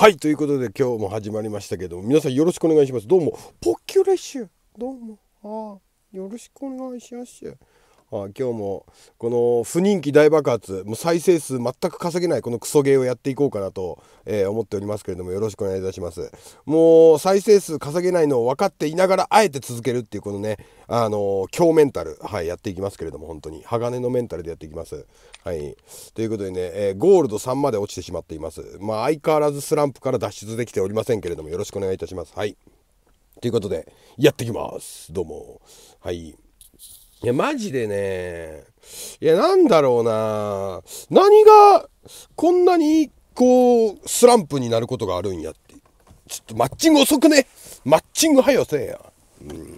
はいということで今日も始まりましたけど皆さんよろしくお願いしますどうもポッキュレッシュどうもあよろしくお願いしますあ今日もこの不人気大爆発もう再生数全く稼げないこのクソゲーをやっていこうかなと、えー、思っておりますけれどもよろしくお願いいたしますもう再生数稼げないのを分かっていながらあえて続けるっていうこのねあの強メンタルはいやっていきますけれども本当に鋼のメンタルでやっていきますはいということでね、えー、ゴールド3まで落ちてしまっていますまあ相変わらずスランプから脱出できておりませんけれどもよろしくお願いいたしますはいということでやっていきますどうもはいいや、マジでね、いや、なんだろうな、何がこんなに、こう、スランプになることがあるんやって。ちょっとマッチング遅くねマッチングはよせえや。うん。い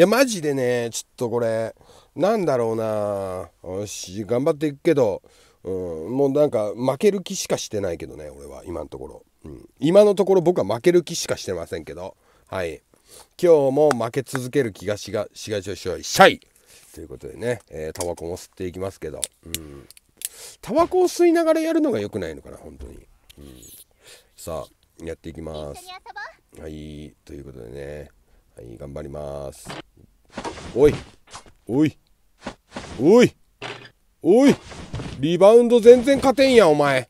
や、マジでね、ちょっとこれ、なんだろうな、よし、頑張っていくけど、うん、もうなんか負ける気しかしてないけどね俺は今のところ、うん、今のところ僕は負ける気しかしてませんけどはい今日も負け続ける気がしがしがしょしょいしゃいということでね、えー、タバコも吸っていきますけど、うん。タバコを吸いながらやるのが良くないのかな、本当に。うん、さあ、やっていきます。はい、ということでね、はい、頑張ります。おい、おい、おい、おい、リバウンド全然勝てんや、お前。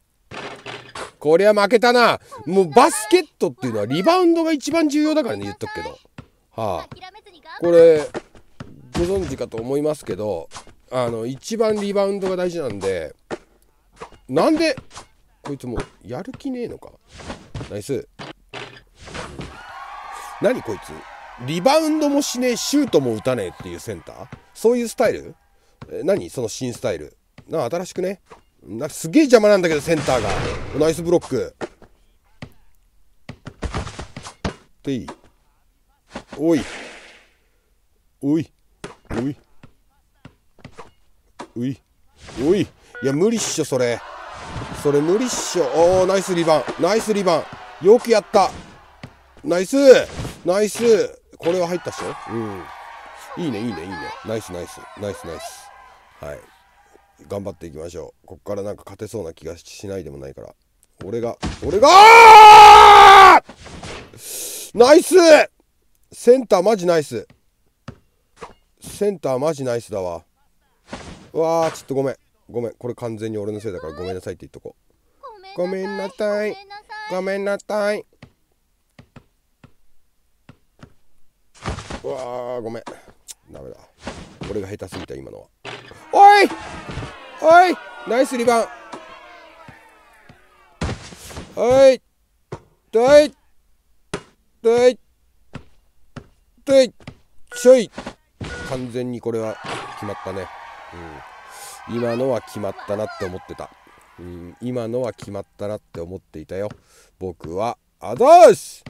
こりゃ負けたな。もうバスケットっていうのはリバウンドが一番重要だからね、言っとくけど。はあ。これ、ご存知かと思いますけどあの一番リバウンドが大事なんでなんでこいつもうやる気ねえのかナイス何こいつリバウンドもしねえシュートも打たねえっていうセンターそういうスタイル何その新スタイルな新しくねなすげえ邪魔なんだけどセンターがナイスブロックっていいおいおいういういういや無理っしょそれそれ無理っしょおーナイスリバンナイスリバンよくやったナイスナイスこれは入ったっしょうんいいねいいねいいねナイスナイスナイスナイスはい頑張っていきましょうこっからなんか勝てそうな気がしないでもないから俺が俺がナイスセンターマジナイスセンターマジナイスだわうわーちょっとごめんごめんこれ完全に俺のせいだからごめんなさいって言っとこうごめんなさいごめんなさいうわーごめんダメだ俺が下手すぎた今のはおいおいナイスリバウンおいどいどいどいちょい完全にこれは決まったね、うん、今のは決まったなって思ってた、うん、今のは決まったなって思っていたよ僕はあざーし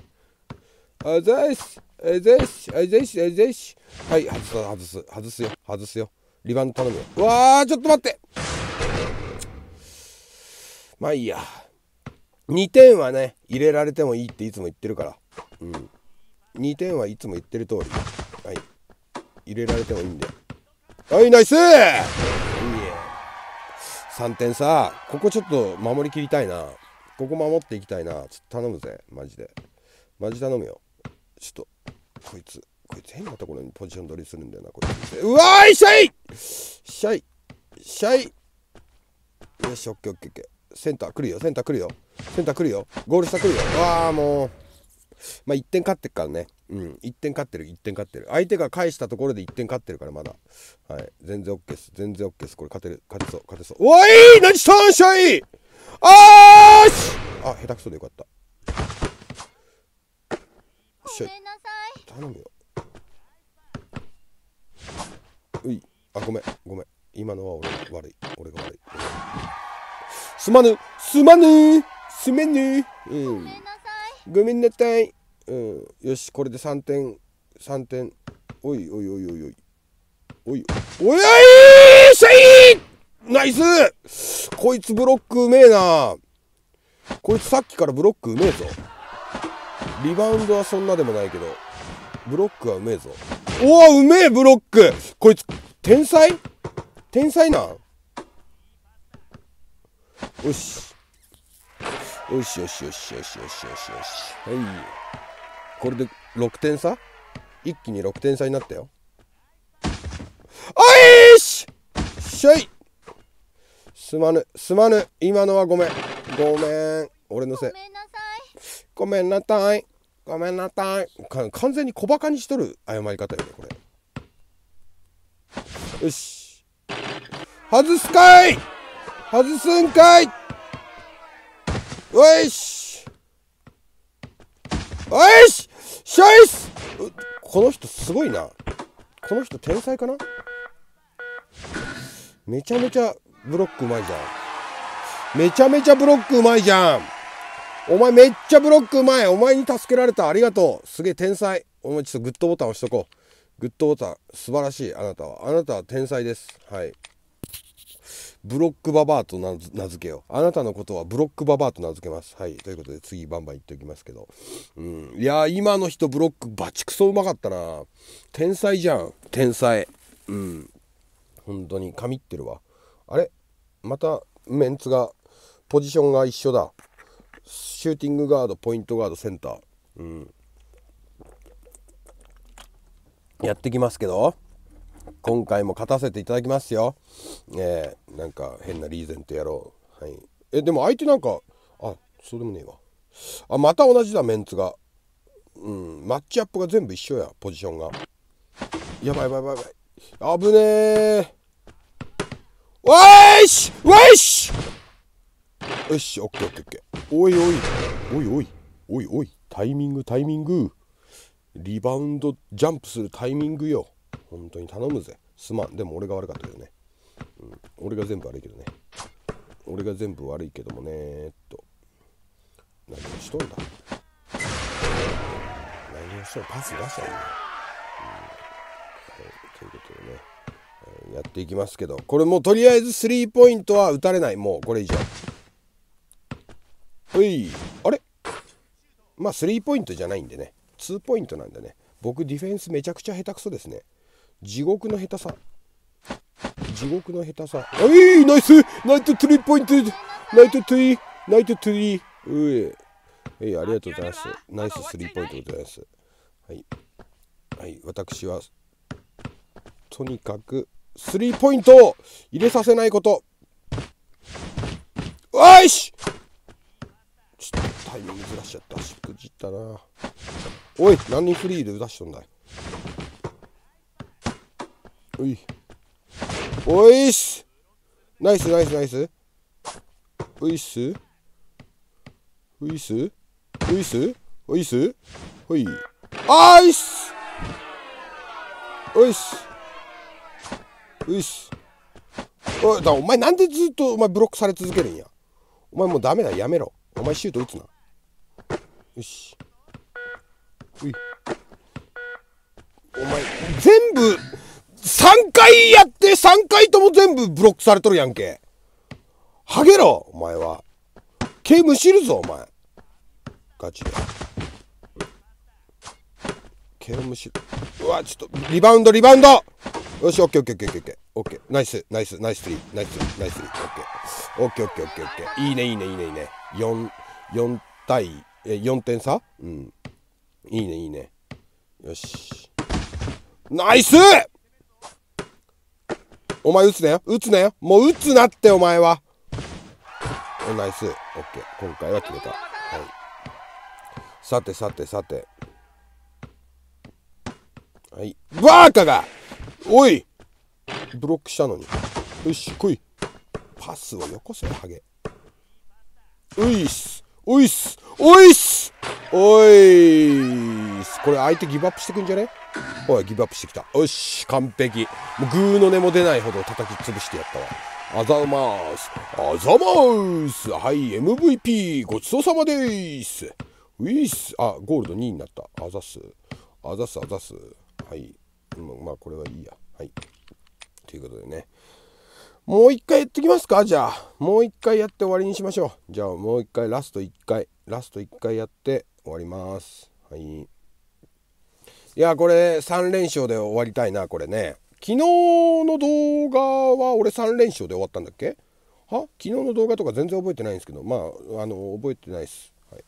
あざーしあざーしあざーしあざーしはい外す外す外すよ外すよリバウンド頼むようわーちょっと待ってまあいいや2点はね入れられてもいいっていつも言ってるからうん2点はいつも言ってる通り入れられてもいいんで。はい、ナイスいいえ。3点差。ここちょっと守りきりたいな。ここ守っていきたいな。ちょっと頼むぜ。マジで。マジ頼むよ。ちょっと、こいつ。こいつ変なところにポジション取りするんだよな、こいつ。うわーいしゃいしゃいしゃいよし、オッケーオッケーオッケー。センター来るよ、センター来るよ。センター来るよ。ゴール下来るよ。わあ、もう。まあ、1点勝ってっからね。うん、1点勝ってる1点勝ってる相手が返したところで1点勝ってるからまだはい全然 OK です全然 OK ですこれ勝てる勝てそう勝てそうおい何したんしゃいあーしあ下手くそでよかったごめんなさい頼むよういあごめんごめん今のは俺が悪い俺が悪いすまぬすまぬすめぬうんごめんなさいうん、よしこれで3点3点おいおいおいおいおいおいおいしゃいナイスこいつブロックうめえなこいつさっきからブロックうめえぞリバウンドはそんなでもないけどブロックはうめえぞおおうめえブロックこいつ天才天才なよしよしよしよしよしよしよしよしはいこれで6点差一気に6点差になったよおいししょいすまぬすまぬ今のはごめんごめん俺のせいごめんなさいごめんなさい完全に小バカにしとる謝り方よねこれよし外すかい外すんかいおいしおいしシャイスこの人すごいな。この人天才かなめちゃめちゃブロックうまいじゃん。めちゃめちゃブロックうまいじゃん。お前めっちゃブロックうまい。お前に助けられた。ありがとう。すげえ天才。お前ちょっとグッドボタン押しとこう。グッドボタン。素晴らしい。あなたは。あなたは天才です。はい。ブロックババアと名付けよう。あなたのことはブロックババアと名付けます。はい。ということで、次バンバン言っておきますけど。うん。いや今の人ブロックバチクソうまかったな天才じゃん。天才。うん。本当に、神ってるわ。あれまた、メンツが、ポジションが一緒だ。シューティングガード、ポイントガード、センター。うん。やってきますけど。今回も勝たせていただきますよ。えー、なんか変なリーゼントやろう。はい。え、でも相手なんか、あ、そうでもねえわ。あ、また同じだ、メンツが。うん、マッチアップが全部一緒や、ポジションが。やばいやばいやばいやばい。危ねえ。わーしわーしよし、オッケーオッケーオッケー。おいおい、おいおい、おいおい、タイミングタイミング。リバウンドジャンプするタイミングよ。本当に頼むぜすまんでも俺が悪かったけどね、うん、俺が全部悪いけどね俺が全部悪いけどもねっと何をしとんだ何をしとんパス出しゃいいな、うんはい、ということでね、えー、やっていきますけどこれもうとりあえずスリーポイントは打たれないもうこれ以上ほいあれまあスリーポイントじゃないんでねツーポイントなんでね僕ディフェンスめちゃくちゃ下手くそですね地獄の下手さ地獄の下手さえいナイスナイトツリーポイントナイトツリーナイトツリーうええありがとうございますナイススリーポイントでございますはいはい私はとにかくスリーポイントを入れさせないことおいしちょっとタイミングずらしちゃったしくじったなおい何フリーで出しとんだいういおいっすナイスナイスナイスういっすういっすういっすういっすほいあいっすおいっすういっすおいだお前なんでずっとお前ブロックされ続けるんやお前もうダメだやめろお前シュート打つなよしういお前全部3回やって、3回とも全部ブロックされとるやんけ。ハゲろ、お前は。毛むしるぞ、お前。ガチで。毛むしる。うわ、ちょっと、リバウンド、リバウンドよし、オッケーオッケーオッケーオッケー。オッケー。ナイス、ナイス、ナイス3、ナイスナイス3、オッケー。オッケーオッケーオッケーオッケー。いいね、いいね、いいね、いいね。4、4対、え、4点差うん。いいね、いいね。よし。ナイスお前撃つなよ。撃つなよ。もう撃つなってお前は。おナイス。オッケー。今回は決めた。はい。さてさてさて。はい。バーカがおいブロックしたのに。よし、来い。パスをよこせ、ハゲ。ういっす。おいっす。おいっす。おいっす。これ相手ギブアップしてくんじゃねおいギブアップしてきたよし完璧もうグーの音も出ないほど叩き潰してやったわあざますあざますはい MVP ごちそうさまですウィスあゴールド2位になったあざすあざすあざすはいまあこれはいいやはいということでねもう一回やってきますかじゃあもう一回やって終わりにしましょうじゃあもう一回ラスト一回ラスト一回やって終わりますはいいやこれ3連勝で終わりたいなこれね昨日の動画は俺3連勝で終わったんだっけは昨日の動画とか全然覚えてないんですけどまああの覚えてないっす、はい、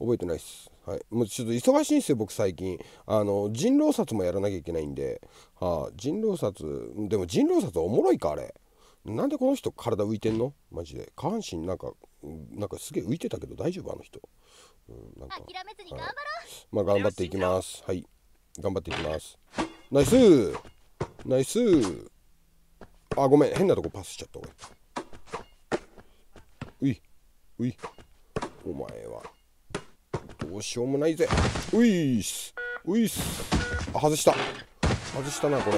覚えてないっすはい、もうちょっと忙しいんですよ僕最近あの人狼殺もやらなきゃいけないんで、はあ、人狼殺でも人狼殺おもろいかあれなんでこの人体浮いてんのマジで下半身なんかなんかすげえ浮いてたけど大丈夫あの人、うん、なんか諦めずに頑張ろう、はい、まあ頑張っていきますはい頑張っていきますナイスナイスあごめん変なとこパスしちゃった俺ういういお前はどうしようもないぜういっすういっすあ外した外したなこれ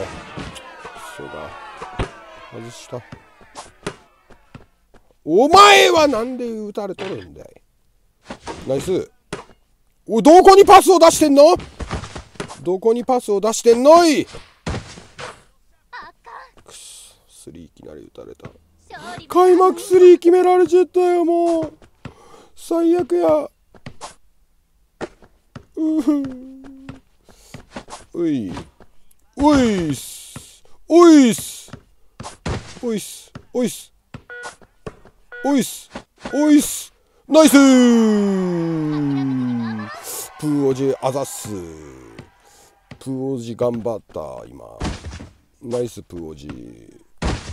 そうだ外したお前はなんで撃たれとるんだいナイスおどこにパスを出してんのどこにパスを出してんのいくそ3いきなり打たれた開幕3決められちゃったよもう最悪やうふういおいっすおいっすおいっすおいっすおいっすおいっすナイスプーオジあざっすーオジ頑張った今ナイスプーオジ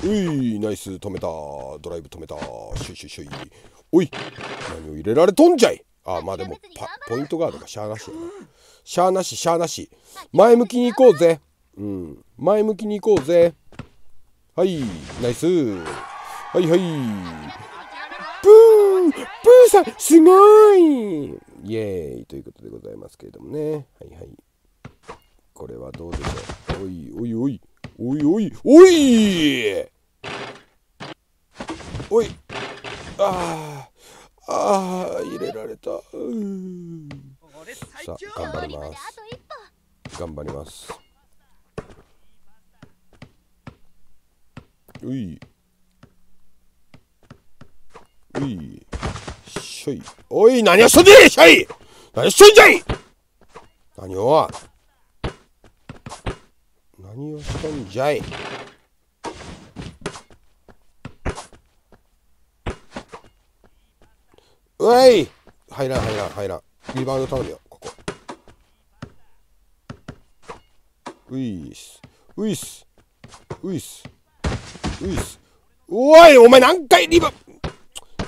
ういナイス止めたドライブ止めたシュシュシュイおい何を入れられとんじゃいあまあでもポイントガードがしゃあなしやなしゃあなししゃあなし前向きに行こうぜうん前向きに行こうぜはいナイスはいはいプープーさんすごいイエーイということでございますけれどもねはいはいこれはどうでしょうおいおいおいおいおいおいおいあーあー入れられたさあ頑張ります頑張りますういういしょいおい何をしとんじゃいしょい何をしとんじゃい何を何をしたんじゃいおい入らん入らん入らんリバウンド頼むよここういっすういっすういっすういっすおいお前何回リバ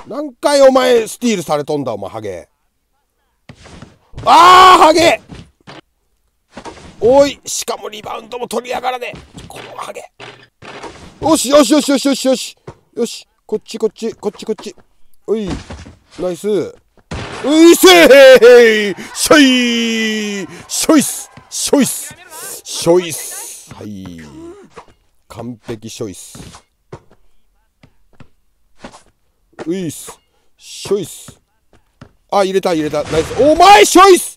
何回お前スティールされとんだお前ハゲああハゲおいしかもリバウンドも取りやがらねこのハゲよしよしよしよしよしよしよしこっちこっちこっちこっちおいナイスういせーしょいしょいっすしょいっすしょいっすはい完璧しょいっすういっすしょいっすあ入れた入れたナイスお前しょいっす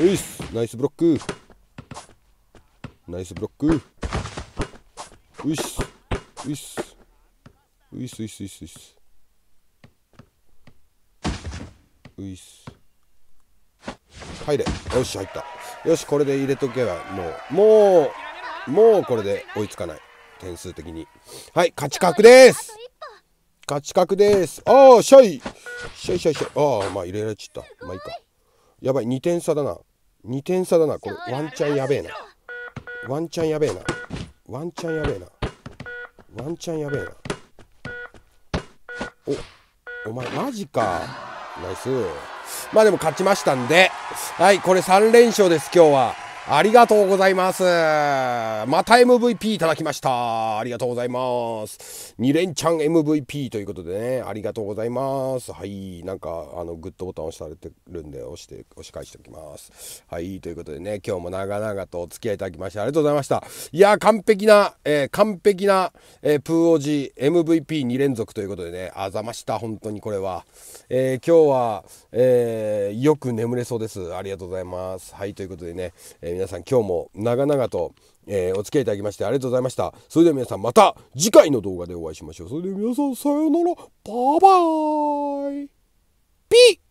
ういっすナイスブロックナイスブロックういっすういっすういっすういっすういっすういっすういす入れよし入ったよしこれで入れとけばもうもうもうこれで追いつかない点数的にはい勝ち確です勝ち確ですおあシャイシャイシャイシャイああまあ入れられちゃったまあいいかやばい2点差だな2点差だなこれワンチャンやべえなワンチャンやべえなワンチャンやべえなワンチャンやべえなおお前マジかナイスまあでも勝ちましたんではいこれ3連勝です今日はありがとうございます。また MVP いただきました。ありがとうございます。2連チャン MVP ということでね、ありがとうございます。はい、なんか、あの、グッドボタン押されてるんで、押して、押し返しておきます。はい、ということでね、今日も長々とお付き合いいただきまして、ありがとうございました。いや完璧な、えー、完璧な、えー、プーオジ MVP2 連続ということでね、あざました、本当にこれは。えー、今日は、えよく眠れそうです。ありがとうございます。はい、ということでね、え皆さん今日も長々と、えー、お付き合いいただきましてありがとうございました。それでは皆さんまた次回の動画でお会いしましょう。それでは皆さんさようなら。バイバーイ。ピッ